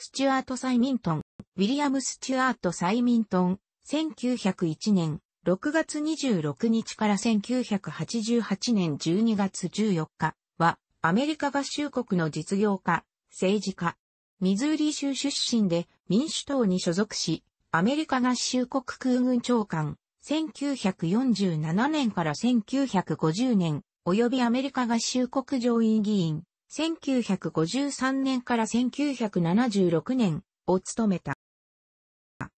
スチュアート・サイミントン、ウィリアム・スチュアート・サイミントン、1901年6月26日から1988年12月14日は、アメリカ合衆国の実業家、政治家、ミズーリ州出身で民主党に所属し、アメリカ合衆国空軍長官、1947年から1950年、及びアメリカ合衆国上院議員、1953年から1976年を務めた。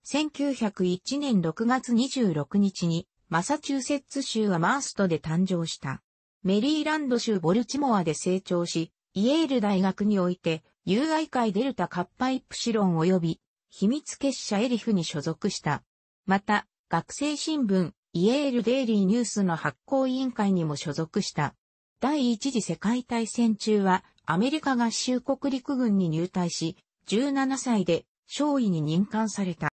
1901年6月26日にマサチューセッツ州はマーストで誕生した。メリーランド州ボルチモアで成長し、イエール大学において、友愛会デルタカッパイプシロン及び、秘密結社エリフに所属した。また、学生新聞、イエールデイリーニュースの発行委員会にも所属した。第一次世界大戦中はアメリカ合衆国陸軍に入隊し、17歳で少尉に任官された。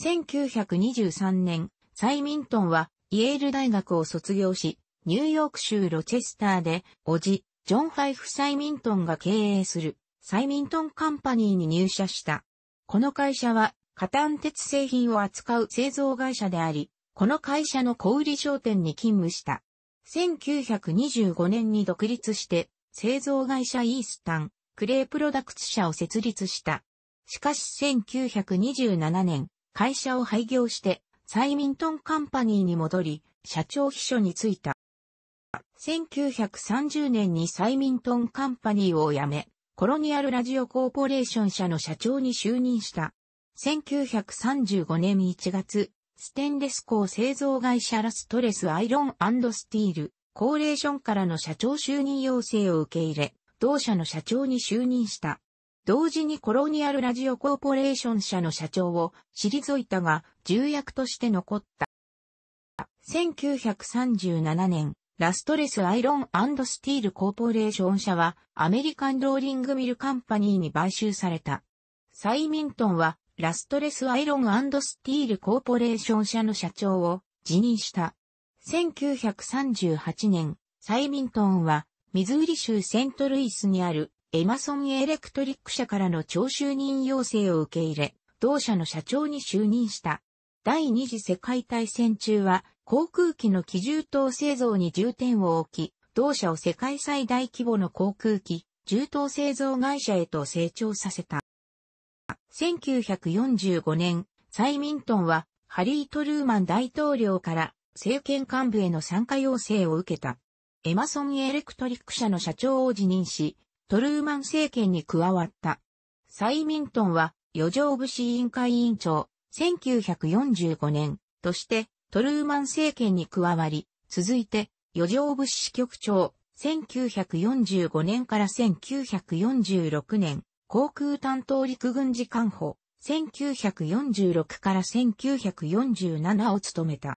1923年、サイミントンはイェール大学を卒業し、ニューヨーク州ロチェスターで、おじ、ジョン・ファイフ・サイミントンが経営する、サイミントン・カンパニーに入社した。この会社は、カタン鉄製品を扱う製造会社であり、この会社の小売商店に勤務した。1925年に独立して、製造会社イースタン、クレープロダクツ社を設立した。しかし1927年、会社を廃業して、サイミントンカンパニーに戻り、社長秘書に就いた。1930年にサイミントンカンパニーを辞め、コロニアルラジオコーポレーション社の社長に就任した。1935年1月、ステンレス鋼製造会社ラストレスアイロンスティール、コーレーションからの社長就任要請を受け入れ、同社の社長に就任した。同時にコロニアルラジオコーポレーション社の社長を退いたが、重役として残った。1937年、ラストレスアイロンスティールコーポレーション社はアメリカンローリングミルカンパニーに買収された。サイミントンはラストレスアイロンスティールコーポレーション社の社長を辞任した。1938年、サイミントンは、ミズーリ州セントルイスにあるエマソンエレクトリック社からの徴収任要請を受け入れ、同社の社長に就任した。第二次世界大戦中は、航空機の機銃塔製造に重点を置き、同社を世界最大規模の航空機、銃塔製造会社へと成長させた。1945年、サイミントンはハリー・トルーマン大統領から政権幹部への参加要請を受けた。エマソン・エレクトリック社の社長を辞任し、トルーマン政権に加わった。サイミントンは余剰武士委員会委員長、1945年としてトルーマン政権に加わり、続いて余剰士支局長、1945年から1946年、航空担当陸軍次官補、1946から1947を務めた。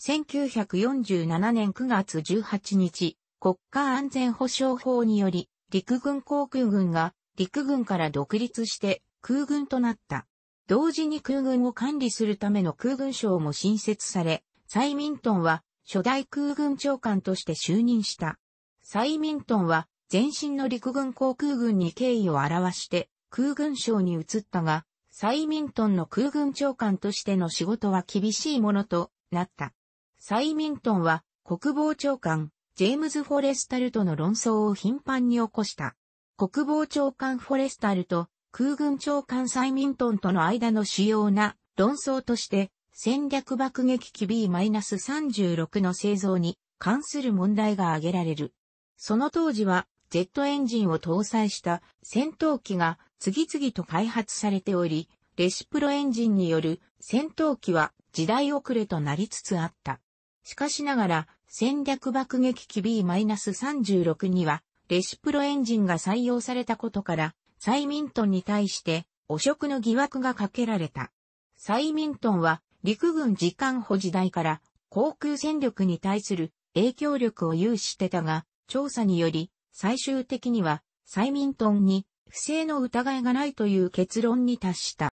1947年9月18日、国家安全保障法により、陸軍航空軍が陸軍から独立して空軍となった。同時に空軍を管理するための空軍省も新設され、サイミントンは初代空軍長官として就任した。サイミントンは前身の陸軍航空軍に敬意を表して空軍省に移ったが、サイミントンの空軍長官としての仕事は厳しいものとなった。サイミントンは国防長官、ジェームズ・フォレスタルとの論争を頻繁に起こした。国防長官フォレスタルと空軍長官サイミントンとの間の主要な論争として戦略爆撃機 B-36 の製造に関する問題が挙げられる。その当時はジェットエンジンを搭載した戦闘機が次々と開発されており、レシプロエンジンによる戦闘機は時代遅れとなりつつあった。しかしながら戦略爆撃機 B-36 にはレシプロエンジンが採用されたことからサイミントンに対して汚職の疑惑がかけられた。サイミントンは陸軍時間保時代から航空戦力に対する影響力を有してたが、調査により最終的には、サイミントンに不正の疑いがないという結論に達した。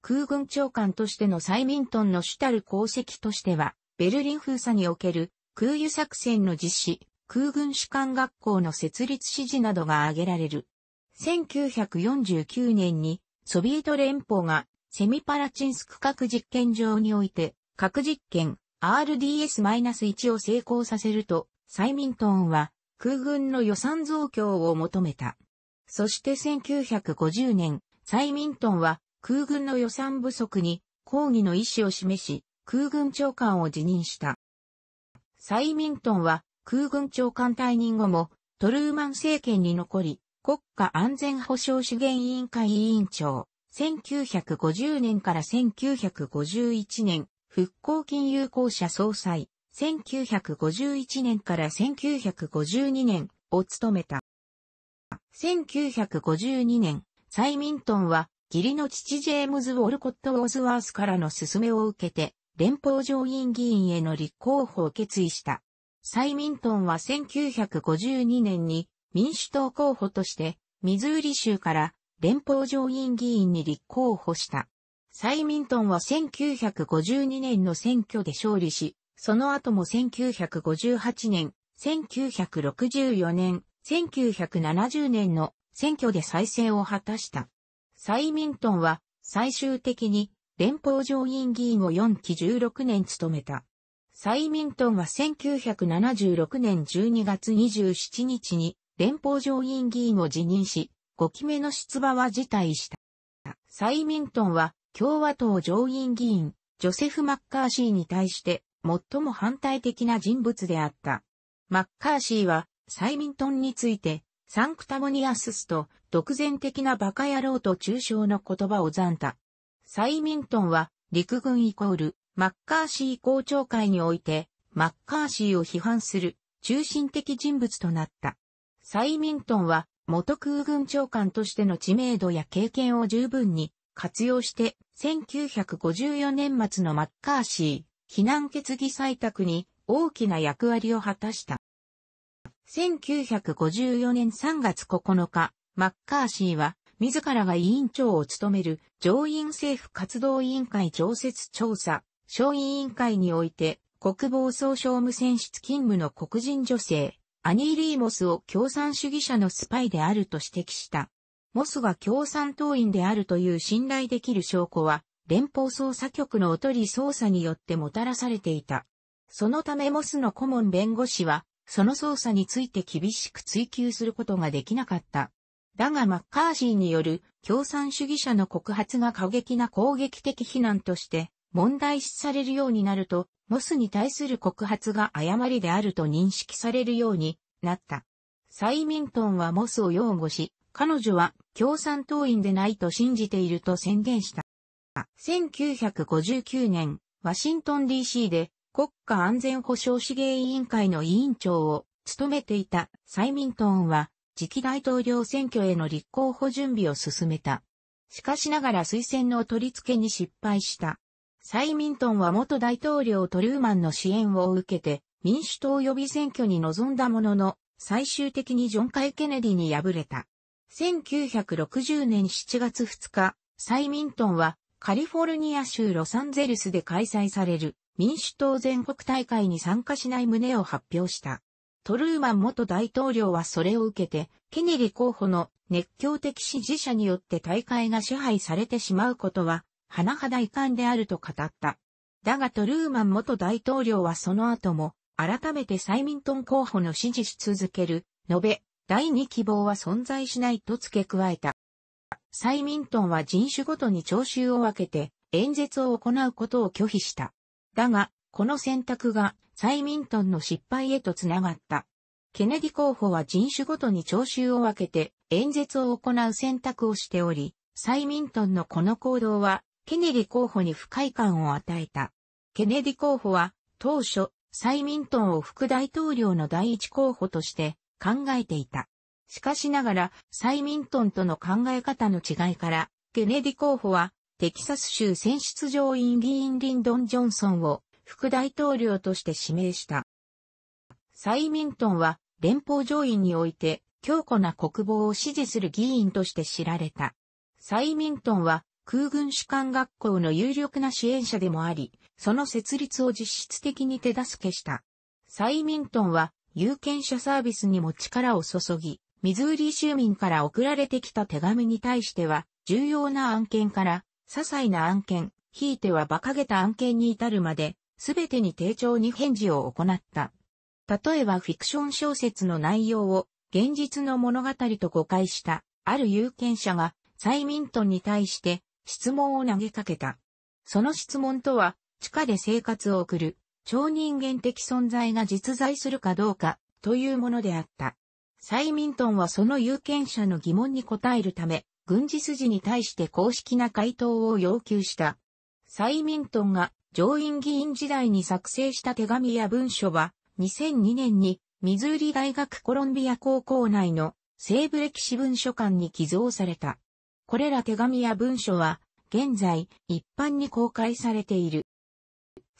空軍長官としてのサイミントンの主たる功績としては、ベルリン封鎖における空輸作戦の実施、空軍士官学校の設立指示などが挙げられる。1949年にソビエト連邦がセミパラチンスク核実験場において核実験 RDS-1 を成功させるとサイミントンは空軍の予算増強を求めた。そして1950年、サイミントンは空軍の予算不足に抗議の意思を示し、空軍長官を辞任した。サイミントンは空軍長官退任後もトルーマン政権に残り、国家安全保障資源委員会委員長、1950年から1951年、復興金融公社総裁、1951年から1952年を務めた。1952年、サイミントンは義理の父ジェームズ・ウォルコット・ウォーズワースからの勧めを受けて、連邦上院議員への立候補を決意した。サイミントンは1952年に民主党候補として、ミズーリ州から連邦上院議員に立候補した。サイミントンは1952年の選挙で勝利し、その後も1958年、1964年、1970年の選挙で再選を果たした。サイミントンは最終的に連邦上院議員を4期16年務めた。サイミントンは1976年12月27日に連邦上院議員を辞任し、5期目の出馬は辞退した。サイミントンは共和党上院議員、ジョセフ・マッカーシーに対して最も反対的な人物であった。マッカーシーは、サイミントンについて、サンクタモニアススと、独善的なバカ野郎と中傷の言葉を残た。サイミントンは、陸軍イコール、マッカーシー公聴会において、マッカーシーを批判する、中心的人物となった。サイミントンは、元空軍長官としての知名度や経験を十分に活用して、1954年末のマッカーシー、避難決議採択に大きな役割を果たした。1954年3月9日、マッカーシーは自らが委員長を務める上院政府活動委員会常設調査小委員会において国防総省無線室勤務の黒人女性アニー・リーモスを共産主義者のスパイであると指摘した。モスが共産党員であるという信頼できる証拠は連邦捜査局のおとり捜査によってもたらされていた。そのためモスの顧問弁護士は、その捜査について厳しく追及することができなかった。だがマッカーシーによる共産主義者の告発が過激な攻撃的非難として問題視されるようになると、モスに対する告発が誤りであると認識されるようになった。サイミントンはモスを擁護し、彼女は共産党員でないと信じていると宣言した。1959年、ワシントン DC で国家安全保障資源委員会の委員長を務めていたサイミントンは次期大統領選挙への立候補準備を進めた。しかしながら推薦の取り付けに失敗した。サイミントンは元大統領トルーマンの支援を受けて民主党予備選挙に臨んだものの最終的にジョン・カイ・ケネディに敗れた。1960年7月2日、サイミントンはカリフォルニア州ロサンゼルスで開催される民主党全国大会に参加しない旨を発表した。トルーマン元大統領はそれを受けて、ケネディ候補の熱狂的支持者によって大会が支配されてしまうことは、甚だ遺憾であると語った。だがトルーマン元大統領はその後も、改めてサイミントン候補の支持し続ける、述べ、第二希望は存在しないと付け加えた。サイミントンは人種ごとに聴衆を分けて演説を行うことを拒否した。だが、この選択がサイミントンの失敗へとつながった。ケネディ候補は人種ごとに聴衆を分けて演説を行う選択をしており、サイミントンのこの行動はケネディ候補に不快感を与えた。ケネディ候補は当初、サイミントンを副大統領の第一候補として考えていた。しかしながら、サイミントンとの考え方の違いから、ケネディ候補は、テキサス州選出上院議員リンドン・ジョンソンを副大統領として指名した。サイミントンは連邦上院において強固な国防を支持する議員として知られた。サイミントンは空軍士官学校の有力な支援者でもあり、その設立を実質的に手助けした。サイミントンは有権者サービスにも力を注ぎ、ミズーリ州民から送られてきた手紙に対しては、重要な案件から、些細な案件、ひいては馬鹿げた案件に至るまで、すべてに丁重に返事を行った。例えばフィクション小説の内容を現実の物語と誤解したある有権者がサイミントンに対して質問を投げかけた。その質問とは地下で生活を送る超人間的存在が実在するかどうかというものであった。サイミントンはその有権者の疑問に答えるため、軍事筋に対して公式な回答を要求した。サイミントンが上院議員時代に作成した手紙や文書は、2002年にミズーリ大学コロンビア高校内の西部歴史文書館に寄贈された。これら手紙や文書は、現在、一般に公開されている。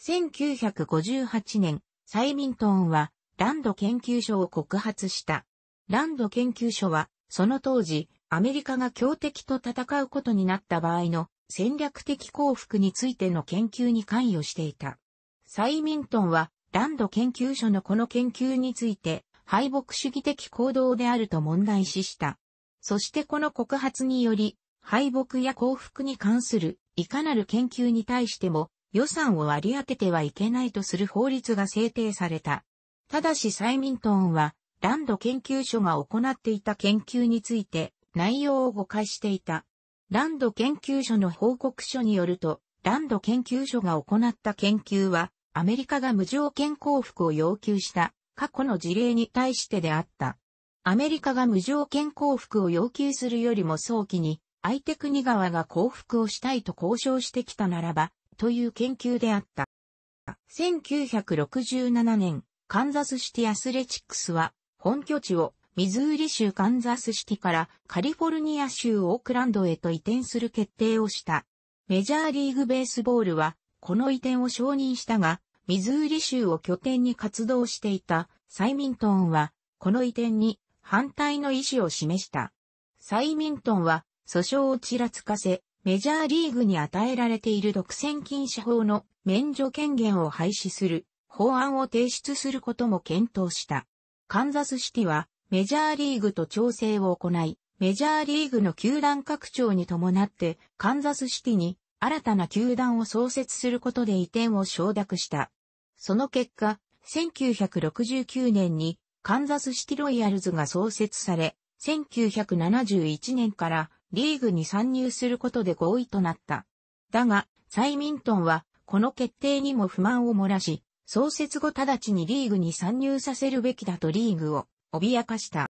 1958年、サイミントンは、ランド研究所を告発した。ランド研究所は、その当時、アメリカが強敵と戦うことになった場合の戦略的幸福についての研究に関与していた。サイミントンは、ランド研究所のこの研究について、敗北主義的行動であると問題視した。そしてこの告発により、敗北や幸福に関するいかなる研究に対しても予算を割り当ててはいけないとする法律が制定された。ただしサイミントンはランド研究所が行っていた研究について内容を誤解していた。ランド研究所の報告書によると、ランド研究所が行った研究は、アメリカが無条件降伏を要求した過去の事例に対してであった。アメリカが無条件降伏を要求するよりも早期に、相手国側が降伏をしたいと交渉してきたならば、という研究であった。1967年、カンザスシティアスレチックスは、本拠地をミズーリ州カンザスシティからカリフォルニア州オークランドへと移転する決定をした。メジャーリーグベースボールはこの移転を承認したが、ミズーリ州を拠点に活動していたサイミントンはこの移転に反対の意思を示した。サイミントンは訴訟をちらつかせ、メジャーリーグに与えられている独占禁止法の免除権限を廃止する法案を提出することも検討した。カンザスシティはメジャーリーグと調整を行い、メジャーリーグの球団拡張に伴ってカンザスシティに新たな球団を創設することで移転を承諾した。その結果、1969年にカンザスシティロイヤルズが創設され、1971年からリーグに参入することで合意となった。だが、サイミントンはこの決定にも不満を漏らし、創設後直ちにリーグに参入させるべきだとリーグを脅かした。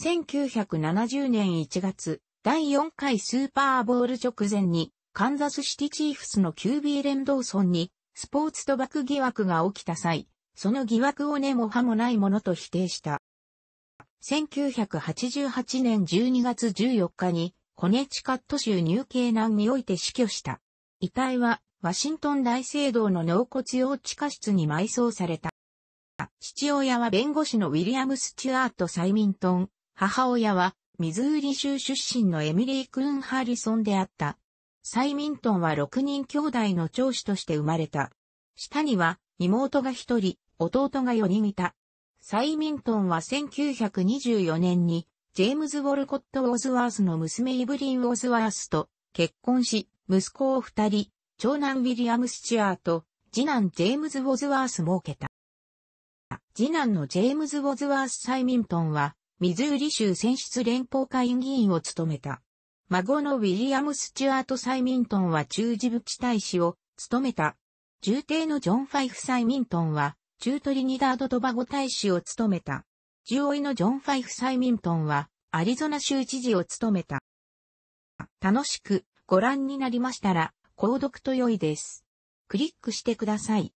1970年1月、第4回スーパーボール直前に、カンザスシティチーフスの QB 連動村に、スポーツ賭博疑惑が起きた際、その疑惑を根も葉もないものと否定した。1988年12月14日に、コネチカット州ニューケナンにおいて死去した。遺体はワシントン大聖堂の納骨用地下室に埋葬された。父親は弁護士のウィリアム・スチュアート・サイミントン、母親はミズーリ州出身のエミリー・クーン・ハリソンであった。サイミントンは6人兄弟の長子として生まれた。下には妹が1人、弟が4人いた。サイミントンは1924年にジェームズ・ウォルコット・オズワースの娘イブリン・オズワースと結婚し、息子を2人、長男ウィリアム・スチュアート、次男ジェームズ・ウォズワース設けた。次男のジェームズ・ウォズワース・サイミントンは、ミズーリ州選出連邦会議員を務めた。孫のウィリアム・スチュアート・サイミントンは中事部地大使を務めた。重帝のジョン・ファイフ・サイミントンは、中トリニダード・トバゴ大使を務めた。重位のジョン・ファイフ・サイミントンは、アリゾナ州知事を務めた。楽しくご覧になりましたら、購読と良いです。クリックしてください。